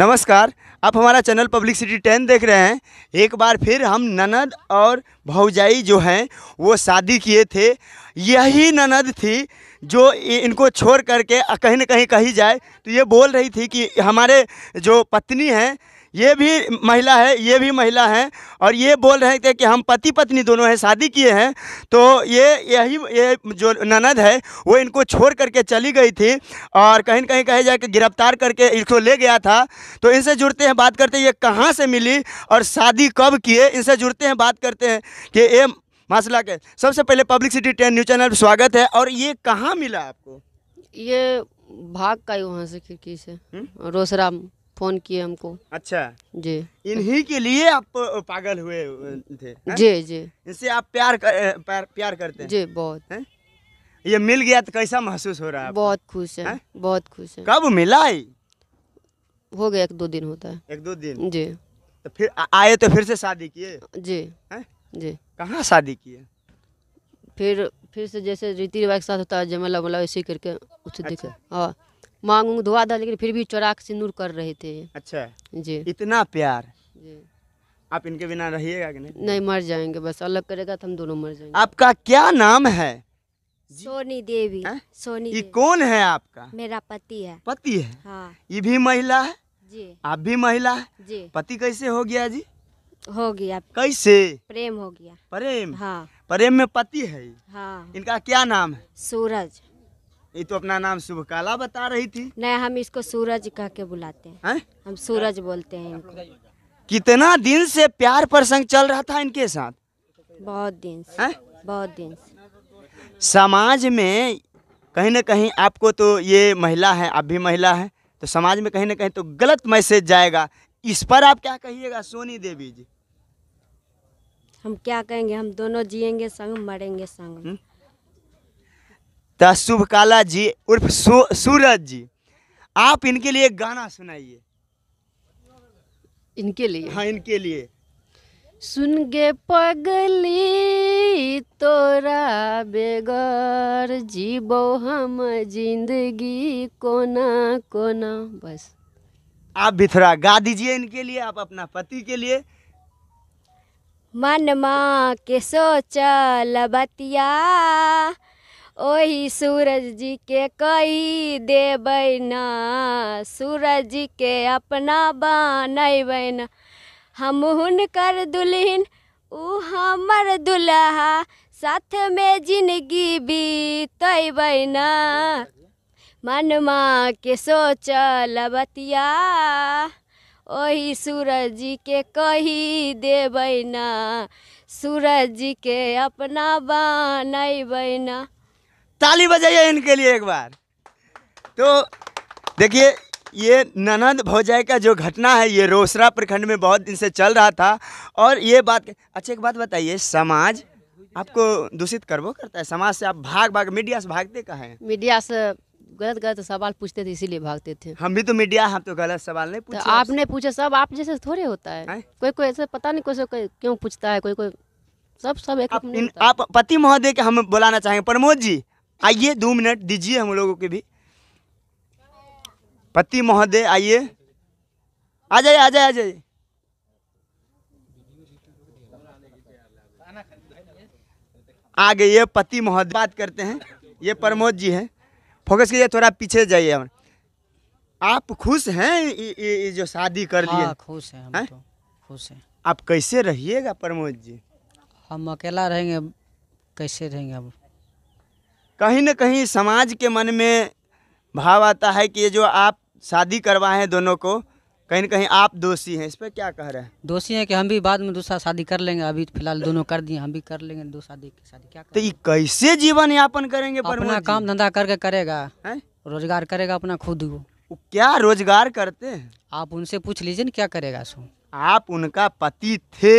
नमस्कार आप हमारा चैनल पब्लिक सिटी टेन देख रहे हैं एक बार फिर हम ननद और भौजाई जो हैं वो शादी किए थे यही ननद थी जो इनको छोड़ करके कहीं ना कहीं कही जाए तो ये बोल रही थी कि हमारे जो पत्नी हैं ये भी महिला है ये भी महिला है और ये बोल रहे थे कि हम पति पत्नी दोनों हैं शादी किए हैं तो ये यही ये जो ननद है वो इनको छोड़ करके चली गई थी और कहीं कहीं कहे जाए कि गिरफ्तार करके इसको ले गया था तो इनसे जुड़ते हैं बात करते हैं ये कहाँ से मिली और शादी कब किए इनसे जुड़ते हैं बात करते हैं कि ये मासला के सबसे पहले public city ten news channel स्वागत है और ये कहाँ मिला आपको ये भाग का ही वहाँ से खिड़की से रोसरा फोन किए हमको अच्छा जी इन्हीं के लिए आप पागल हुए थे है? जी जी इनसे आप प्यार कर, प्यार, प्यार करते हैं जी बहुत है? ये मिल गया तो कैसा महसूस हो रहा है बहुत खुश है, है? बहुत खुश है कब मिला हो गया एक दो दिन होता है एक दो दिन जी तो फिर आए तो फिर से शादी किए जी जी कहाँ शादी किए फिर फिर से जैसे रीति रिवाज के साथ होता है जमेला उमला इसी करके उसे अच्छा। दिखे हाँ मांग उंग धोआ था लेकिन फिर भी चोरा के सिंदूर कर रहे थे अच्छा जी इतना प्यार जी आप इनके बिना रहिएगा कि नहीं नहीं मर जाएंगे बस अलग करेगा तो हम दोनों मर जाएंगे आपका क्या नाम है सोनी देवी है? हाँ? सोनी ये कौन है आपका मेरा पति है पति है हाँ। ये भी महिला है जी आप भी महिला है जी पति कैसे हो गया जी हो गया कैसे प्रेम हो गया प्रेम हाँ प्रेम में पति है हाँ इनका क्या नाम है सूरज ये तो अपना नाम शुभ काला बता रही थी नहीं हम इसको सूरज कह के बुलाते हैं है? हम सूरज बोलते हैं कितना दिन से प्यार प्रसंग चल रहा था इनके साथ बहुत दिन से है? बहुत दिन से समाज में कहीं ना कहीं आपको तो ये महिला है आप भी महिला है तो समाज में कहीं ना कहीं तो गलत मैसेज जाएगा इस पर आप क्या कहिएगा सोनी देवी जी हम क्या कहेंगे हम दोनों जियेंगे संग मरेंगे संग हुँ? हम्म? तो शुभ काला जी उर्फ सूरज जी आप इनके लिए गाना सुनाइए इनके लिए हाँ इनके लिए सुन गे पगली तोरा बेगर जीबो हम जिंदगी कोना कोना बस आप भी थोड़ा गा दीजिए इनके लिए आप अपना पति के लिए मन माँ के सोच लबतिया ओही सूरज जी के कही देबै सूरज जी के अपना बनैबै ना हम हुनकर दुल्हन उ हमर दुल्हा साथ में जिंदगी बीतैबै मन मनमा के सोचल बतिया ओही सूरज जी के कही देवना सूरज जी के अपना बनैबै ताली बजाइए इनके लिए एक बार तो देखिए ये ननद भौजाई का जो घटना है ये रोसरा प्रखंड में बहुत दिन से चल रहा था और ये बात अच्छा एक बात बताइए समाज आपको दूषित करवो करता है समाज से आप भाग भाग मीडिया से भागते कहा है मीडिया से गलत गलत सवाल पूछते थे इसीलिए भागते थे हम भी तो मीडिया हम तो गलत सवाल नहीं तो पूछते आपने पूछा सब आप जैसे थोड़े होता है, है? कोई कोई ऐसे पता नहीं कोई क्यों पूछता है कोई कोई सब सब एक आप, आप पति महोदय के हम बुलाना चाहेंगे प्रमोद जी आइए दो मिनट दीजिए हम लोगों के भी पति महोदय आइए आ जाइए आ जाइए आ जाइए आ गए है पति महोदय बात करते हैं ये प्रमोद जी हैं फोकस कीजिए थोड़ा पीछे जाइए हम आप खुश हैं ये जो शादी कर लिए हाँ, खुश हैं हम है? तो खुश हैं आप कैसे रहिएगा प्रमोद जी हम अकेला रहेंगे कैसे रहेंगे अब कहीं ना कहीं समाज के मन में भाव आता है कि ये जो आप शादी करवाएं दोनों को कहीं ना कहीं आप दोषी हैं इस पर क्या कह रहे हैं दोषी हैं कि हम भी बाद में दूसरा शादी कर लेंगे अभी फिलहाल दोनों कर दिए हम भी कर लेंगे दो शादी की शादी क्या तो ये कैसे जीवन यापन करेंगे अपना काम धंधा करके करेगा है? रोजगार करेगा अपना खुद वो क्या रोजगार करते हैं आप उनसे पूछ लीजिए ना क्या करेगा सो आप उनका पति थे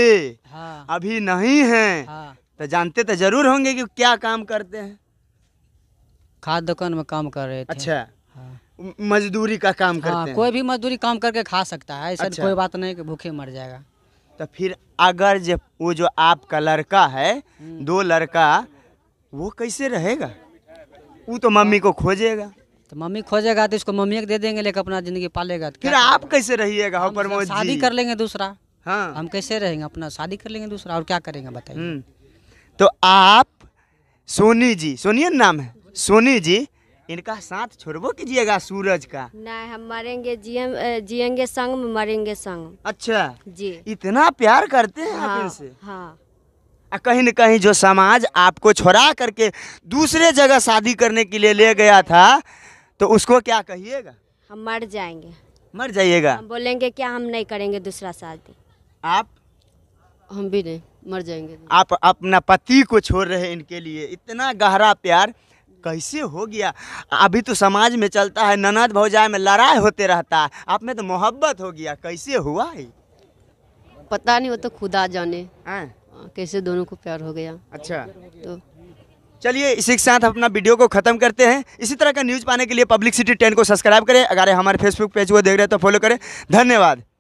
हाँ। अभी नहीं है हाँ। तो जानते तो जरूर होंगे कि क्या काम करते हैं खाद दुकान में काम कर रहे थे अच्छा हाँ। मजदूरी का काम हाँ, करते हाँ, हैं कोई भी मजदूरी काम करके खा सकता है ऐसा अच्छा। कोई बात नहीं कि भूखे मर जाएगा तो फिर अगर जब वो जो आपका लड़का है हम्म। दो लड़का वो कैसे रहेगा वो तो मम्मी को खोजेगा तो मम्मी खोजेगा तो इसको मम्मी दे देंगे लेकिन अपना जिंदगी पालेगा तो फिर आप कैसे रहिएगा शादी कर लेंगे दूसरा हाँ हम कैसे रहेंगे अपना शादी कर लेंगे दूसरा और क्या करेंगे बताइए हम्म। तो आप सोनी जी सोनिया नाम है सोनी जी इनका साथ छोड़बो कीजिएगा सूरज का नहीं हम मरेंगे जियेंगे संग मरेंगे संग अच्छा जी इतना प्यार करते हैं हाँ, आप इनसे हाँ कहीं न कहीं जो समाज आपको छोड़ा करके दूसरे जगह शादी करने के लिए ले गया था तो उसको क्या कहिएगा हम मर जाएंगे मर जाइएगा बोलेंगे क्या हम नहीं करेंगे दूसरा शादी आप हम भी नहीं मर जाएंगे आप अपना पति को छोड़ रहे इनके लिए इतना गहरा प्यार कैसे हो गया अभी तो समाज में चलता है ननद भौजाए में लड़ाई होते रहता है आप में तो मोहब्बत हो गया कैसे हुआ है पता नहीं वो तो खुदा जाने आ? हाँ। हाँ, कैसे दोनों को प्यार हो गया अच्छा तो चलिए इसी के साथ अपना वीडियो को खत्म करते हैं इसी तरह का न्यूज़ पाने के लिए पब्लिक सिटी टेन को सब्सक्राइब करें अगर हमारे फेसबुक पेज को देख रहे हैं तो फॉलो करें धन्यवाद